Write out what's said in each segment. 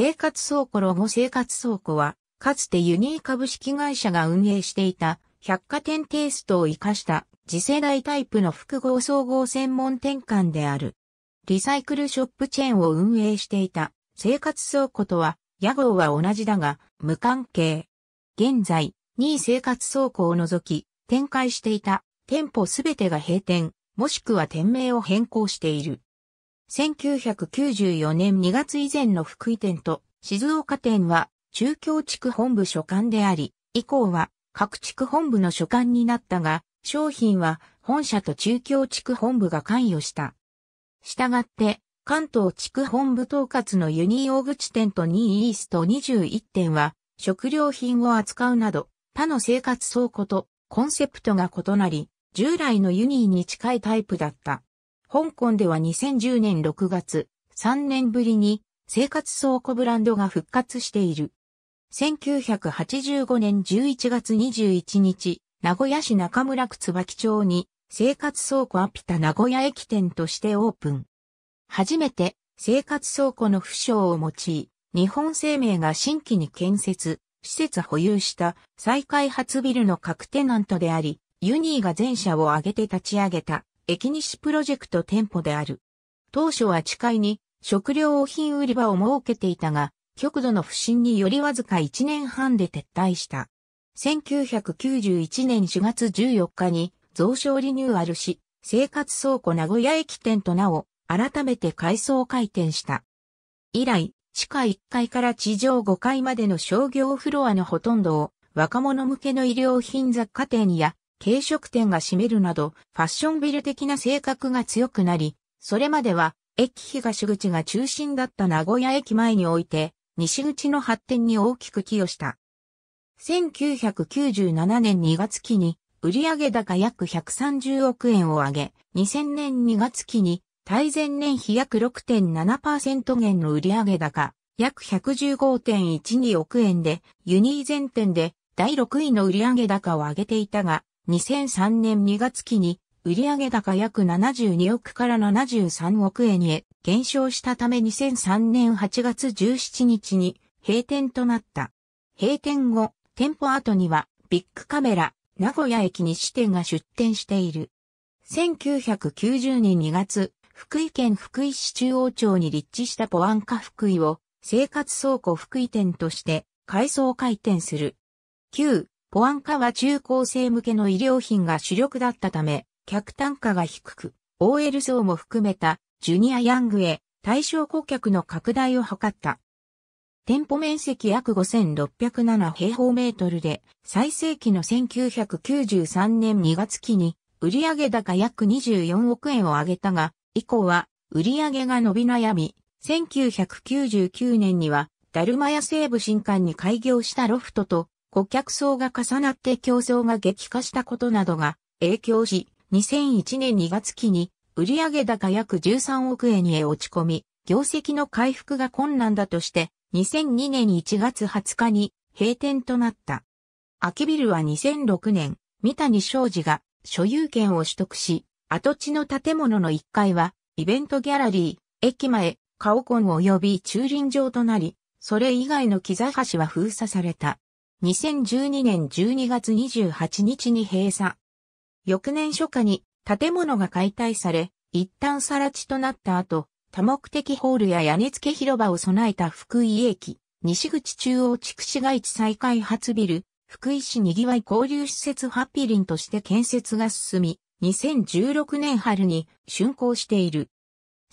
生活倉庫ロゴ生活倉庫は、かつてユニー株式会社が運営していた百貨店テイストを活かした次世代タイプの複合総合専門店館である。リサイクルショップチェーンを運営していた生活倉庫とは、屋号は同じだが、無関係。現在、2位生活倉庫を除き、展開していた店舗すべてが閉店、もしくは店名を変更している。1994年2月以前の福井店と静岡店は中京地区本部所管であり、以降は各地区本部の所管になったが、商品は本社と中京地区本部が関与した。したがって、関東地区本部統括のユニー大口店と2イースト21店は、食料品を扱うなど、他の生活倉庫とコンセプトが異なり、従来のユニーに近いタイプだった。香港では2010年6月、3年ぶりに生活倉庫ブランドが復活している。1985年11月21日、名古屋市中村区椿町に生活倉庫アピタ名古屋駅店としてオープン。初めて生活倉庫の不詳を用い、日本生命が新規に建設、施設保有した再開発ビルの各テナントであり、ユニーが全社を挙げて立ち上げた駅西プロジェクト店舗である。当初は地下に食料品売り場を設けていたが、極度の不振によりわずか1年半で撤退した。1991年4月14日に増床リニューアルし、生活倉庫名古屋駅店と名を改めて改装開店した。以来、地下1階から地上5階までの商業フロアのほとんどを若者向けの衣料品雑貨店や軽食店が占めるなど、ファッションビル的な性格が強くなり、それまでは、駅東口が中心だった名古屋駅前において、西口の発展に大きく寄与した。1997年2月期に、売上高約130億円を上げ、2000年2月期に、対前年比約6.7%減の売上高、約115.12億円で、ユニー全店で第6位の売上高を上げていたが、2003年2月期に売上高約72億から73億円へ減少したため2003年8月17日に閉店となった。閉店後、店舗後にはビッグカメラ、名古屋駅西店が出店している。1990年2月、福井県福井市中央町に立地したポアンカ福井を生活倉庫福井店として改装開店する。旧ポアンカは中高生向けの医療品が主力だったため、客単価が低く、OL 層も含めたジュニアヤングへ対象顧客の拡大を図った。店舗面積約5607平方メートルで、最盛期の1993年2月期に売上高約24億円を上げたが、以降は売上が伸び悩み、1999年には、ダルマヤ西部新館に開業したロフトと顧客層が重なって競争が激化したことなどが影響し、2001年2月期に売上高約13億円へ落ち込み、業績の回復が困難だとして、2002年1月20日に閉店となった。秋ビルは2006年、三谷商事が所有権を取得し、跡地の建物の1階はイベントギャラリー、駅前、カオコン及び駐輪場となり、それ以外の木座橋は封鎖された。2012年12月28日に閉鎖。翌年初夏に建物が解体され、一旦更地となった後、多目的ホールや屋根付け広場を備えた福井駅、西口中央地区市街地再開発ビル、福井市にぎわい交流施設ハッピリンとして建設が進み、2016年春に竣工している。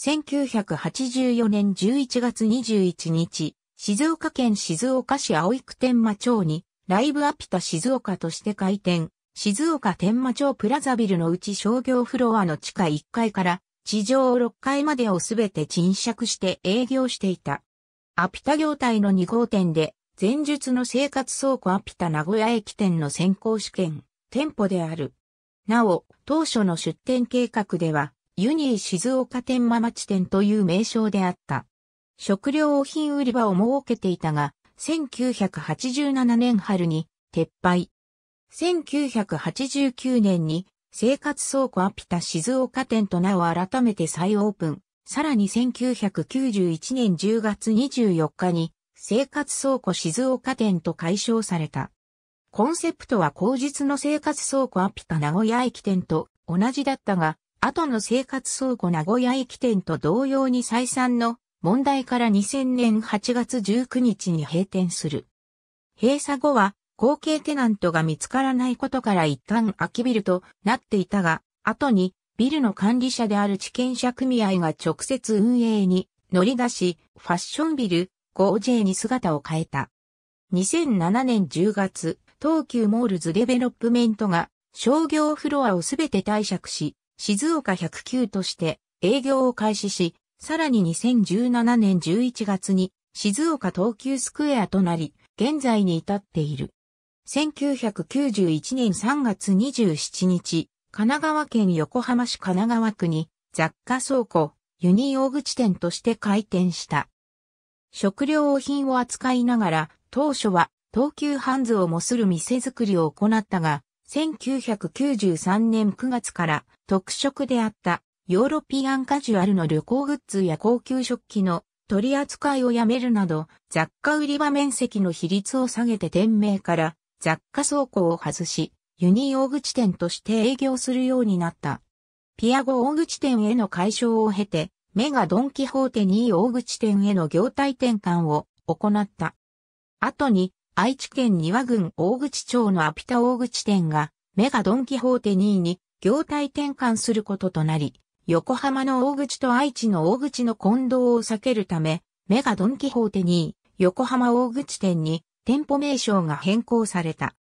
1984年11月21日、静岡県静岡市青区天満町に、ライブアピタ静岡として開店、静岡天満町プラザビルのうち商業フロアの地下1階から地上6階までをすべて賃借して営業していた。アピタ業態の2号店で、前述の生活倉庫アピタ名古屋駅店の先行試験、店舗である。なお、当初の出店計画では、ユニー静岡天満町店という名称であった。食料品売り場を設けていたが、1987年春に撤廃。1989年に生活倉庫アピタ静岡店と名を改めて再オープン。さらに1991年10月24日に生活倉庫静岡店と解消された。コンセプトは後日の生活倉庫アピタ名古屋駅店と同じだったが、後の生活倉庫名古屋駅店と同様に再三の問題から2000年8月19日に閉店する。閉鎖後は後継テナントが見つからないことから一旦空きビルとなっていたが、後にビルの管理者である地権者組合が直接運営に乗り出し、ファッションビル o j に姿を変えた。2007年10月、東急モールズデベロップメントが商業フロアをすべて退借し、静岡109として営業を開始し、さらに2017年11月に静岡東急スクエアとなり、現在に至っている。1991年3月27日、神奈川県横浜市神奈川区に雑貨倉庫、ユニオーグ地店として開店した。食料品を扱いながら、当初は東急ハンズを模する店づくりを行ったが、1993年9月から特色であったヨーロピアンカジュアルの旅行グッズや高級食器の取り扱いをやめるなど、雑貨売り場面積の比率を下げて店名から雑貨倉庫を外し、ユニー大口店として営業するようになった。ピアゴ大口店への解消を経て、メガドンキホーテ2位大口店への業態転換を行った。後に、愛知県庭郡大口町のアピタ大口店が、メガドンキホーテ2位に業態転換することとなり、横浜の大口と愛知の大口の混同を避けるため、メガドンキホーテに、横浜大口店に店舗名称が変更された。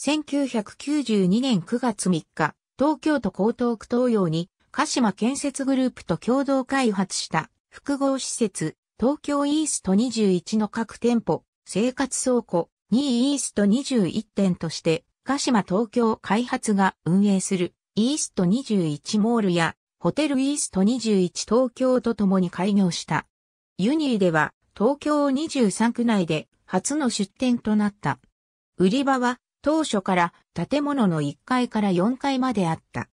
1992年9月3日、東京都江東区東洋に鹿島建設グループと共同開発した複合施設、東京イースト21の各店舗、生活倉庫、2イースト21店として、鹿島東京開発が運営するイースト21モールやホテルイースト21東京と共に開業した。ユニーでは東京23区内で初の出店となった。売り場は当初から建物の1階から4階まであった。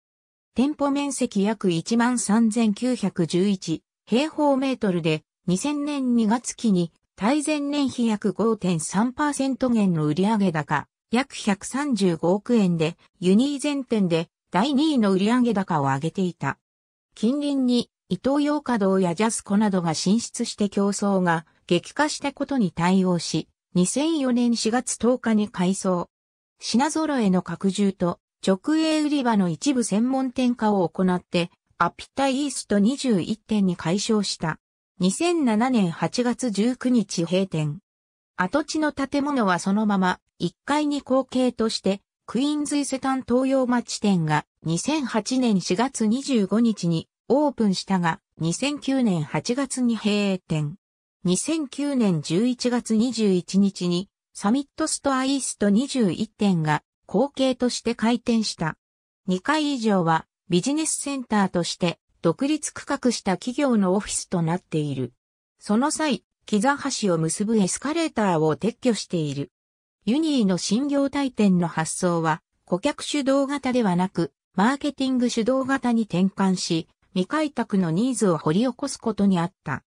店舗面積約13,911平方メートルで2000年2月期に対前年比約5.3%減の売上高約135億円でユニー全店で第2位の売上高を上げていた。近隣に伊東洋華堂やジャスコなどが進出して競争が激化したことに対応し、2004年4月10日に改装。品揃えの拡充と直営売り場の一部専門店化を行って、アピタイースト21店に解消した。2007年8月19日閉店。跡地の建物はそのまま1階に後継としてクイーンズ伊勢丹東洋町店が2008年4月25日にオープンしたが、2009年8月に閉店。2009年11月21日にサミットストアイースト21店が後継として開店した。2階以上はビジネスセンターとして独立区画した企業のオフィスとなっている。その際、木座橋を結ぶエスカレーターを撤去している。ユニーの新業態店の発想は、顧客主導型ではなく、マーケティング主導型に転換し、未開拓のニーズを掘り起こすことにあった。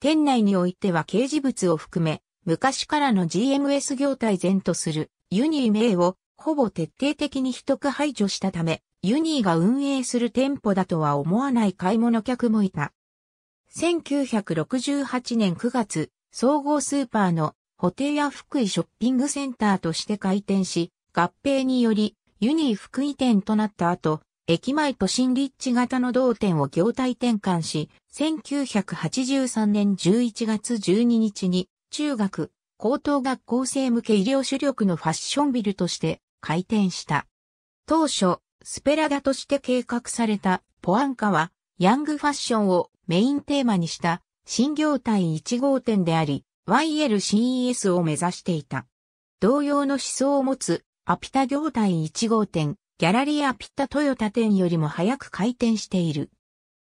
店内においては掲示物を含め、昔からの GMS 業態前とするユニー名をほぼ徹底的に秘匿排除したため、ユニーが運営する店舗だとは思わない買い物客もいた。1968年9月、総合スーパーのホテイア福井ショッピングセンターとして開店し、合併により、ユニー福井店となった後、駅前都心立地型の同店を業態転換し、1983年11月12日に、中学、高等学校生向け医療主力のファッションビルとして開店した。当初、スペラダとして計画されたポアンカは、ヤングファッションをメインテーマにした新業態1号店であり、YLCES を目指していた。同様の思想を持つアピタ業態1号店、ギャラリーアピタトヨタ店よりも早く開店している。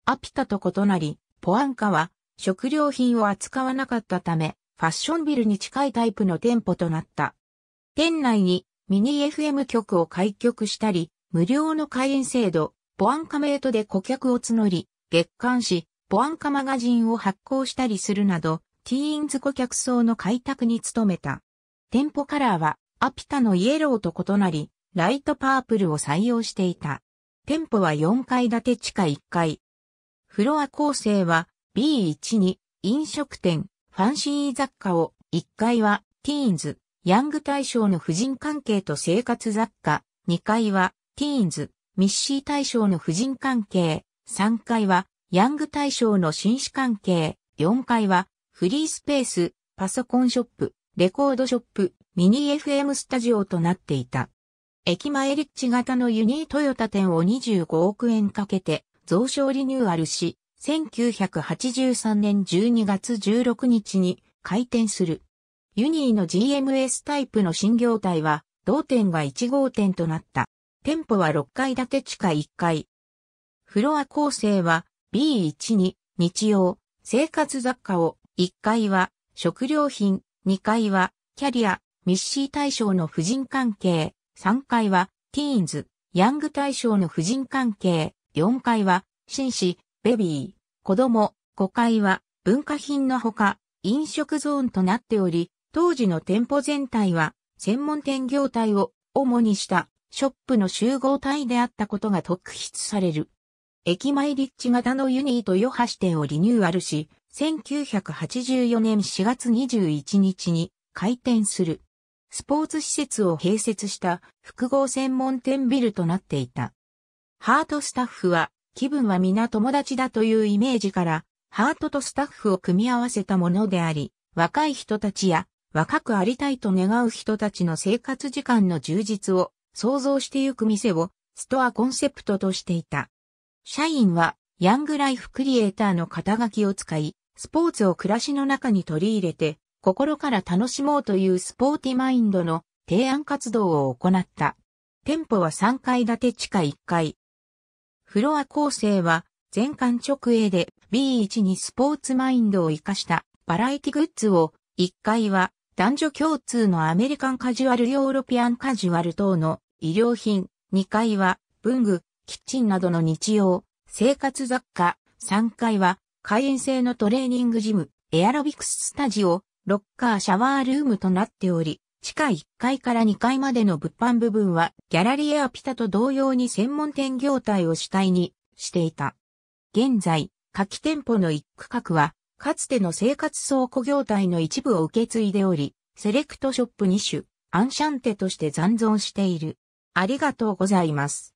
アピタと異なり、ポアンカは食料品を扱わなかったため、ファッションビルに近いタイプの店舗となった。店内にミニ FM 局を開局したり、無料の会員制度、ポアンカメートで顧客を募り、月刊誌、ポアンカマガジンを発行したりするなど、ティーンズ顧客層の開拓に努めた。店舗カラーはアピタのイエローと異なり、ライトパープルを採用していた。店舗は4階建て地下1階。フロア構成は B1 に飲食店、ファンシー雑貨を1階はティーンズ、ヤング大象の婦人関係と生活雑貨、2階はティーンズ、ミッシー大象の婦人関係、3階はヤング大象の紳士関係、4階はフリースペース、パソコンショップ、レコードショップ、ミニ FM スタジオとなっていた。駅前リッチ型のユニートヨタ店を25億円かけて増床リニューアルし、1983年12月16日に開店する。ユニーの GMS タイプの新業態は、同店が1号店となった。店舗は6階建て地下1階。フロア構成は B1 に日用、生活雑貨を1階は食料品、2階はキャリア、ミッシー対象の婦人関係、3階はティーンズ、ヤング対象の婦人関係、4階は紳士、ベビー、子供、5階は文化品のほか飲食ゾーンとなっており、当時の店舗全体は専門店業態を主にしたショップの集合体であったことが特筆される。駅前立地型のユニート余波シ店をリニューアルし、1984年4月21日に開店する。スポーツ施設を併設した複合専門店ビルとなっていた。ハートスタッフは気分は皆友達だというイメージからハートとスタッフを組み合わせたものであり、若い人たちや若くありたいと願う人たちの生活時間の充実を想像してゆく店をストアコンセプトとしていた。社員はヤングライフクリエイターの肩書きを使い、スポーツを暮らしの中に取り入れて、心から楽しもうというスポーティマインドの提案活動を行った。店舗は3階建て地下1階。フロア構成は全館直営で B1 にスポーツマインドを活かしたバラエティグッズを1階は男女共通のアメリカンカジュアルヨーロピアンカジュアル等の衣料品、2階は文具、キッチンなどの日用、生活雑貨、3階は会員制のトレーニングジム、エアロビクススタジオ、ロッカーシャワールームとなっており、地下1階から2階までの物販部分は、ギャラリーアピタと同様に専門店業態を主体にしていた。現在、夏季店舗の一区画は、かつての生活倉庫業態の一部を受け継いでおり、セレクトショップ2種、アンシャンテとして残存している。ありがとうございます。